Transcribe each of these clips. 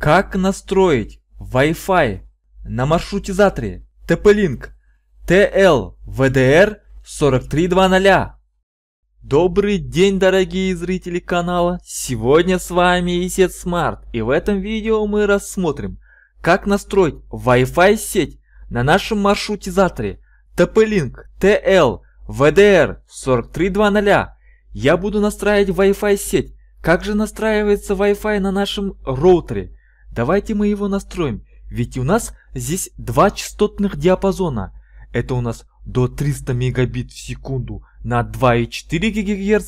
Как настроить Wi-Fi на маршрутизаторе TP-Link TL-VDR-4320? Добрый день, дорогие зрители канала! Сегодня с вами ESET СМАРТ, и в этом видео мы рассмотрим, как настроить Wi-Fi сеть на нашем маршрутизаторе TP-Link TL-VDR-4320. Я буду настраивать Wi-Fi сеть. Как же настраивается Wi-Fi на нашем роутере? Давайте мы его настроим, ведь у нас здесь два частотных диапазона. Это у нас до 300 мегабит в секунду на 2,4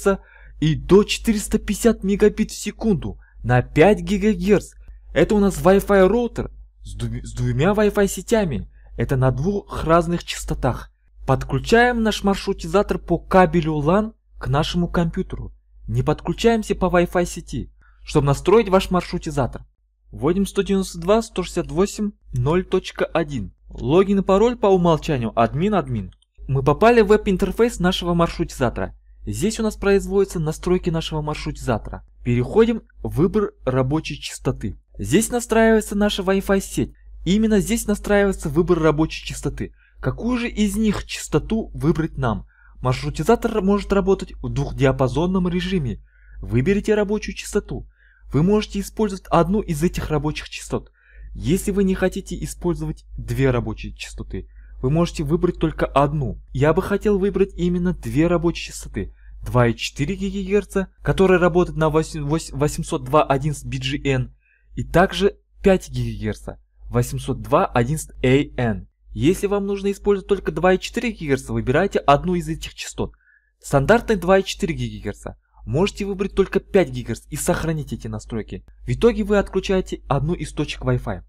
ГГц и до 450 мегабит в секунду на 5 ГГц. Это у нас Wi-Fi роутер с, дв с двумя Wi-Fi сетями. Это на двух разных частотах. Подключаем наш маршрутизатор по кабелю LAN к нашему компьютеру. Не подключаемся по Wi-Fi сети, чтобы настроить ваш маршрутизатор. Вводим 192.168.0.1. Логин и пароль по умолчанию админ-админ. Мы попали в веб-интерфейс нашего маршрутизатора. Здесь у нас производятся настройки нашего маршрутизатора. Переходим в выбор рабочей частоты. Здесь настраивается наша Wi-Fi сеть. И именно здесь настраивается выбор рабочей частоты. Какую же из них частоту выбрать нам? Маршрутизатор может работать в двухдиапазонном режиме. Выберите рабочую частоту. Вы можете использовать одну из этих рабочих частот. Если вы не хотите использовать две рабочие частоты, вы можете выбрать только одну. Я бы хотел выбрать именно две рабочие частоты. 2,4 ГГц, которая работает на 802.11BGN, и также 5 ГГц, 802.11AN. Если вам нужно использовать только 2,4 ГГц, выбирайте одну из этих частот. Стандартный 2,4 ГГц можете выбрать только 5 ГГц и сохранить эти настройки. В итоге вы отключаете одну из точек Wi-Fi.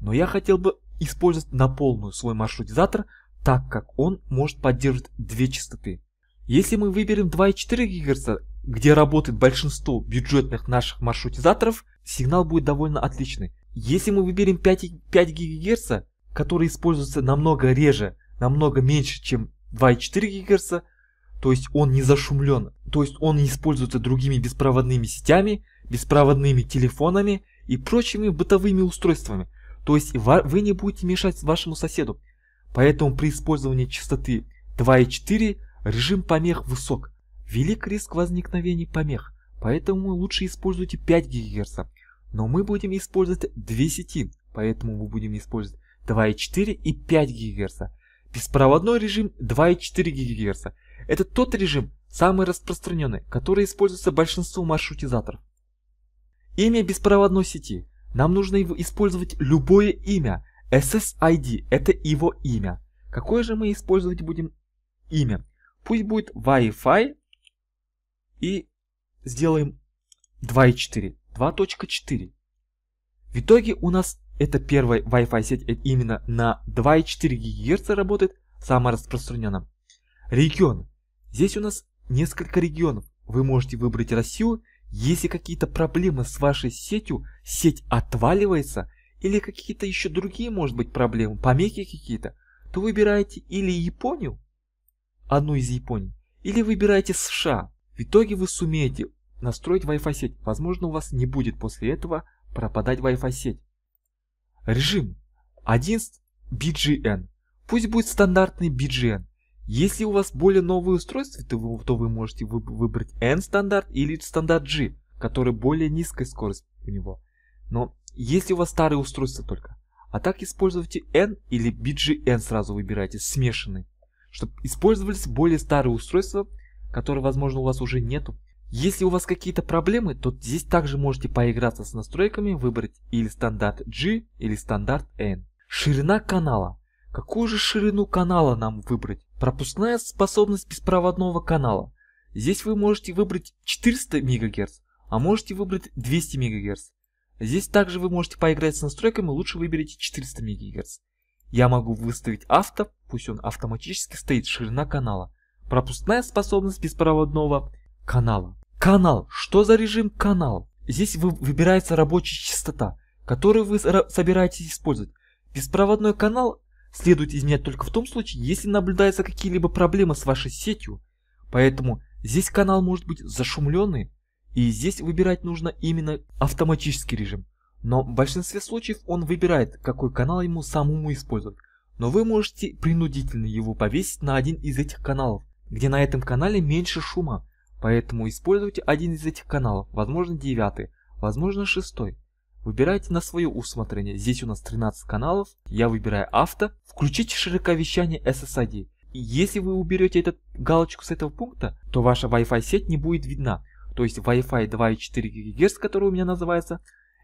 Но я хотел бы использовать на полную свой маршрутизатор, так как он может поддерживать две частоты. Если мы выберем 2,4 ГГц, где работает большинство бюджетных наших маршрутизаторов, сигнал будет довольно отличный. Если мы выберем 5, 5 ГГц, который используется намного реже, намного меньше, чем 2,4 ГГц, то есть он не зашумлен, то есть он используется другими беспроводными сетями, беспроводными телефонами и прочими бытовыми устройствами. То есть вы не будете мешать вашему соседу. Поэтому при использовании частоты 2.4 режим помех высок. Велик риск возникновения помех, поэтому лучше используйте 5 ГГц. Но мы будем использовать две сети, поэтому мы будем использовать 2.4 и 5 ГГц. Беспроводной режим 2.4 ГГц. Это тот режим, самый распространенный, который используется большинством маршрутизаторов. Имя беспроводной сети. Нам нужно использовать любое имя. SSID – это его имя. Какое же мы использовать будем имя? Пусть будет Wi-Fi и сделаем 2.4. 2.4. В итоге у нас это первая Wi-Fi сеть именно на 2.4 ГГц работает, самая распространенная. Регион. Здесь у нас несколько регионов. Вы можете выбрать Россию, если какие-то проблемы с вашей сетью, сеть отваливается, или какие-то еще другие, может быть, проблемы, помехи какие-то, то выбираете или Японию, одну из Японий, или выбираете США. В итоге вы сумеете настроить Wi-Fi сеть. Возможно, у вас не будет после этого пропадать Wi-Fi сеть. Режим 1 BGN. Пусть будет стандартный BGN. Если у вас более новые устройства, то вы, то вы можете выбрать N стандарт или стандарт G, который более низкая скорость у него. Но если у вас старые устройства только, а так используйте N или BGN сразу выбирайте, смешанный, чтобы использовались более старые устройства, которые, возможно, у вас уже нету. Если у вас какие-то проблемы, то здесь также можете поиграться с настройками, выбрать или стандарт G, или стандарт N. Ширина канала. Какую же ширину канала нам выбрать? Пропускная способность беспроводного канала. Здесь вы можете выбрать 400 МГц, а можете выбрать 200 МГц. Здесь также вы можете поиграть с настройками, лучше выберите 400 МГц. Я могу выставить авто, пусть он автоматически стоит, ширина канала. Пропускная способность беспроводного канала. Канал. Что за режим канал? Здесь вы, выбирается рабочая частота, которую вы собираетесь использовать. Беспроводной канал следует изменять только в том случае, если наблюдаются какие-либо проблемы с вашей сетью. Поэтому здесь канал может быть зашумленный, и здесь выбирать нужно именно автоматический режим. Но в большинстве случаев он выбирает, какой канал ему самому использовать. Но вы можете принудительно его повесить на один из этих каналов, где на этом канале меньше шума. Поэтому используйте один из этих каналов, возможно девятый, возможно шестой. Выбирайте на свое усмотрение. Здесь у нас 13 каналов. Я выбираю авто. Включите широковещание SSID. И если вы уберете эту галочку с этого пункта, то ваша Wi-Fi сеть не будет видна. То есть Wi-Fi 2,4 ГГц, который у меня называется,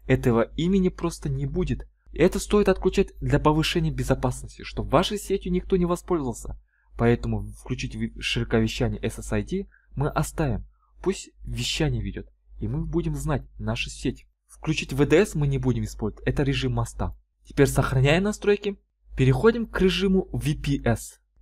этого имени просто не будет. Это стоит отключать для повышения безопасности, чтобы вашей сетью никто не воспользовался. Поэтому включить широковещание SSID мы оставим. Пусть вещание ведет, и мы будем знать нашу сеть. Включить VDS мы не будем использовать, это режим моста. Теперь сохраняя настройки, переходим к режиму VPS.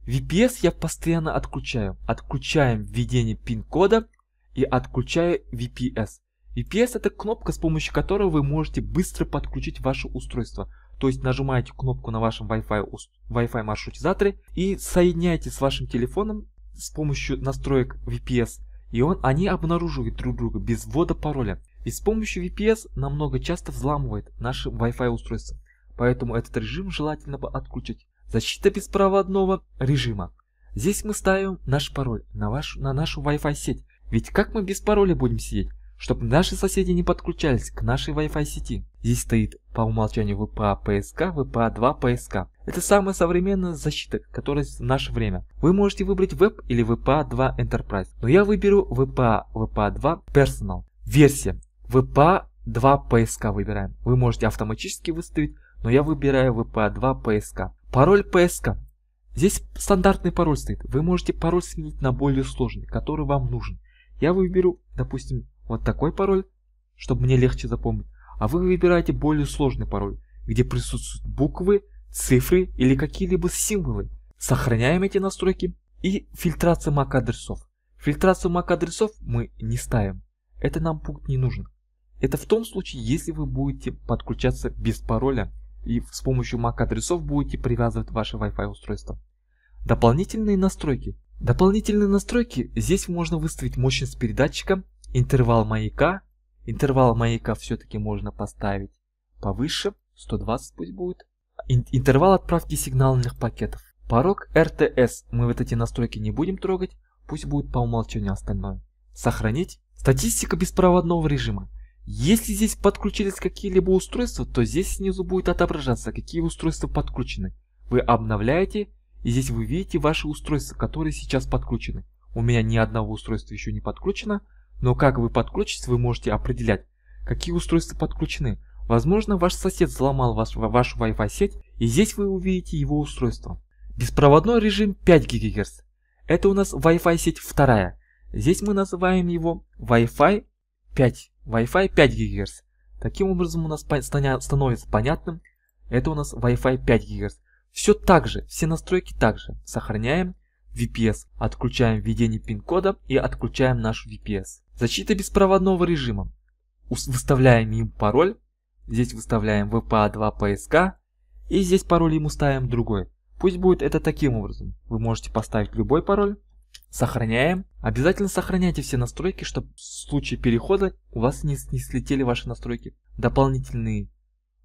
VPS я постоянно отключаю. Отключаем введение пин-кода и отключаю VPS. VPS это кнопка, с помощью которой вы можете быстро подключить ваше устройство. То есть нажимаете кнопку на вашем Wi-Fi, Wi-Fi маршрутизаторе и соединяете с вашим телефоном с помощью настроек VPS. И он, они обнаруживают друг друга без ввода пароля. Ведь с помощью VPS намного часто взламывает наши Wi-Fi устройства, поэтому этот режим желательно отключить. Защита беспроводного режима. Здесь мы ставим наш пароль на, вашу, на нашу Wi-Fi сеть, ведь как мы без пароля будем сидеть? чтобы наши соседи не подключались к нашей Wi-Fi сети. Здесь стоит по умолчанию VPA PSK, VPA 2 PSK. Это самая современная защита, которая в наше время. Вы можете выбрать Web или VPA 2 Enterprise, но я выберу VPA VPA 2 Personal. Версия. VPA 2 PSK выбираем. Вы можете автоматически выставить, но я выбираю VPA 2 PSK. Пароль PSK. Здесь стандартный пароль стоит. Вы можете пароль сменить на более сложный, который вам нужен. Я выберу, допустим, вот такой пароль, чтобы мне легче запомнить. А вы выбираете более сложный пароль, где присутствуют буквы, цифры или какие-либо символы. Сохраняем эти настройки и фильтрация MAC адресов. Фильтрацию MAC адресов мы не ставим. Это нам пункт не нужен. Это в том случае, если вы будете подключаться без пароля и с помощью MAC-адресов будете привязывать ваше Wi-Fi устройство. Дополнительные настройки. Дополнительные настройки. Здесь можно выставить мощность передатчика, интервал маяка. Интервал маяка все-таки можно поставить повыше, 120 пусть будет. Интервал отправки сигнальных пакетов. Порог RTS. Мы вот эти настройки не будем трогать, пусть будет по умолчанию остальное. Сохранить. Статистика беспроводного режима. Если здесь подключились какие-либо устройства, то здесь снизу будет отображаться, какие устройства подключены. Вы обновляете, и здесь вы видите ваши устройства, которые сейчас подключены. У меня ни одного устройства еще не подключено, но как вы подключитесь, вы можете определять, какие устройства подключены. Возможно, ваш сосед взломал ваш, вашу Wi-Fi сеть, и здесь вы увидите его устройство. Беспроводной режим 5 ГГц. Это у нас Wi-Fi сеть вторая. Здесь мы называем его Wi-Fi 5 Wi-Fi 5 ГГц. Таким образом у нас становится понятным, это у нас Wi-Fi 5 ГГц. Все так же, все настройки также Сохраняем VPS, отключаем введение пин-кода и отключаем наш VPS. Защита беспроводного режима. Выставляем им пароль, здесь выставляем VPA2PSK и здесь пароль ему ставим другой. Пусть будет это таким образом. Вы можете поставить любой пароль, Сохраняем. Обязательно сохраняйте все настройки, чтобы в случае перехода у вас не, не слетели ваши настройки. Дополнительные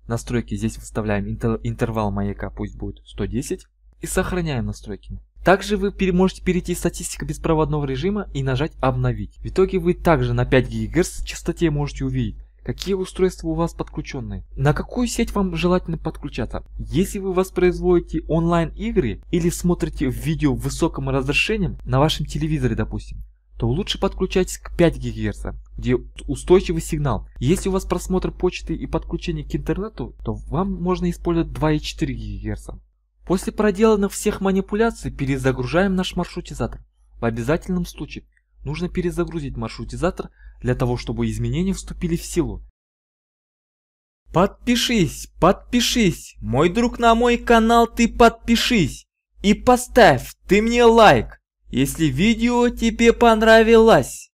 настройки здесь выставляем. Интер, интервал маяка пусть будет 110. И сохраняем настройки. Также вы можете перейти в статистика беспроводного режима и нажать обновить. В итоге вы также на 5 ГГц частоте можете увидеть Какие устройства у вас подключены? На какую сеть вам желательно подключаться? Если вы воспроизводите онлайн игры или смотрите видео высоким разрешением на вашем телевизоре, допустим, то лучше подключайтесь к 5 ГГц, где устойчивый сигнал. Если у вас просмотр почты и подключение к интернету, то вам можно использовать 2,4 ГГц. После проделанных всех манипуляций перезагружаем наш маршрутизатор в обязательном случае нужно перезагрузить маршрутизатор для того, чтобы изменения вступили в силу. Подпишись, подпишись, мой друг на мой канал ты подпишись. И поставь ты мне лайк, если видео тебе понравилось.